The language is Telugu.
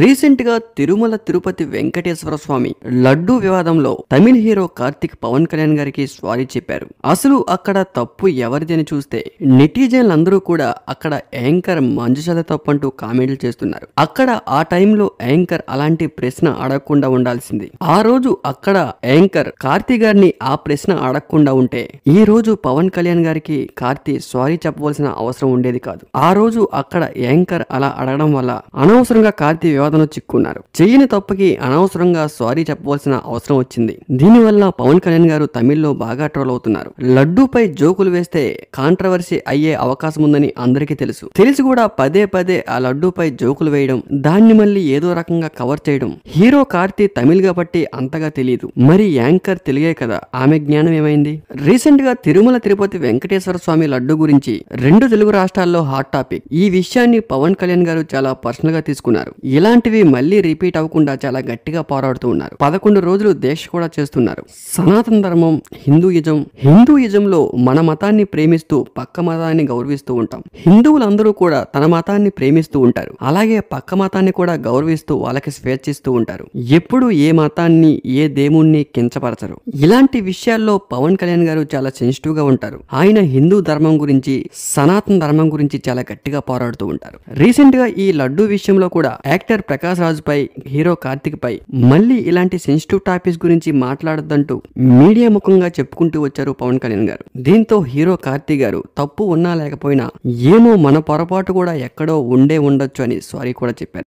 రీసెంట్గా తిరుమల తిరుపతి వెంకటేశ్వర స్వామి లడ్డూ వివాదంలో తమిళ హీరో కార్తిక్ పవన్ కళ్యాణ్ గారికి స్వారీ చెప్పారు అసలు అక్కడ తప్పు ఎవరిది అని చూస్తే నెటిజన్లందరూ కూడా అక్కడ యాంకర్ మంజుషల తప్పంటూ అంటూ కామెంట్లు చేస్తున్నారు అక్కడ ఆ టైంలో యాంకర్ అలాంటి ప్రశ్న అడగకుండా ఉండాల్సింది ఆ రోజు అక్కడ యాంకర్ కార్తీ గారిని ఆ ప్రశ్న అడగకుండా ఉంటే ఈ రోజు పవన్ కళ్యాణ్ గారికి కార్తీ సారీ చెప్పవలసిన అవసరం ఉండేది కాదు ఆ రోజు అక్కడ యాంకర్ అలా అడగడం వల్ల అనవసరంగా కార్తీ వివాదం చిక్కున్నారు చేయని తప్పకి అనవసరంగా సారీ చెప్పవలసిన అవసరం వచ్చింది దీనివల్ల పవన్ కళ్యాణ్ గారు తమిళ్లో బాగా ట్రోల్ అవుతున్నారు లడ్డూపై జోకులు వేస్తే కాంట్రవర్సీ అయ్యే అవకాశం ఉందని అందరికీ తెలుసు తెలిసి కూడా పదే పదే ఆ లడ్డూపై జోకులు వేయడం దాన్ని మళ్ళీ ఏదో రకంగా కవర్ చేయడం హీరో కార్తి తమిళ్ కాబట్టి అంతగా తెలియదు మరి యాంకర్ తెలియే కదా ఆమె జ్ఞానం ఏమైంది రీసెంట్ గా తిరుమల తిరుపతి వెంకటేశ్వర స్వామి లడ్డు గురించి రెండు తెలుగు రాష్ట్రాల్లో హాట్ టాపిక్ ఈ విషయాన్ని పవన్ కళ్యాణ్ గారు చాలా పర్సనల్ గా తీసుకున్నారు ఇలాంటివి మళ్ళీ రిపీట్ అవ్వకుండా చాలా గట్టిగా పోరాడుతూ ఉన్నారు పదకొండు రోజులు దేశ్ కూడా చేస్తున్నారు సనాతన ధర్మం హిందూయిజం హిందూయిజంలో మన మతాన్ని ప్రేమిస్తూ పక్క మతాన్ని గౌరవిస్తూ ఉంటాం హిందువులందరూ కూడా తన మతాన్ని ప్రేమిస్తూ ఉంటారు అలాగే పక్క మతాన్ని కూడా గౌరవిస్తూ వాళ్ళకి స్వేచ్ఛిస్తూ ఉంటారు ఎప్పుడు ఏ మతాన్ని ఏ దేవుణ్ణి కించపరచరు ఇలాంటి విషయాల్లో పవన్ కళ్యాణ్ గారు చాలా సెన్సిటివ్ గా ఉంటారు ఆయన హిందూ ధర్మం గురించి సనాతన ధర్మం గురించి చాలా గట్టిగా పోరాడుతూ ఉంటారు రీసెంట్ గా ఈ లడ్డూ విషయంలో కూడా యాక్ట్ యాక్టర్ రాజు పై హీరో కార్తిక్ పై మళ్ళీ ఇలాంటి సెన్సిటివ్ టాపిక్స్ గురించి మాట్లాడద్దంటూ మీడియా ముఖంగా చెప్పుకుంటూ వచ్చారు పవన్ కళ్యాణ్ గారు దీంతో హీరో కార్తిక్ గారు తప్పు ఉన్నా లేకపోయినా ఏమో మన పొరపాటు కూడా ఎక్కడో ఉండే ఉండొచ్చు అని సారీ కూడా చెప్పారు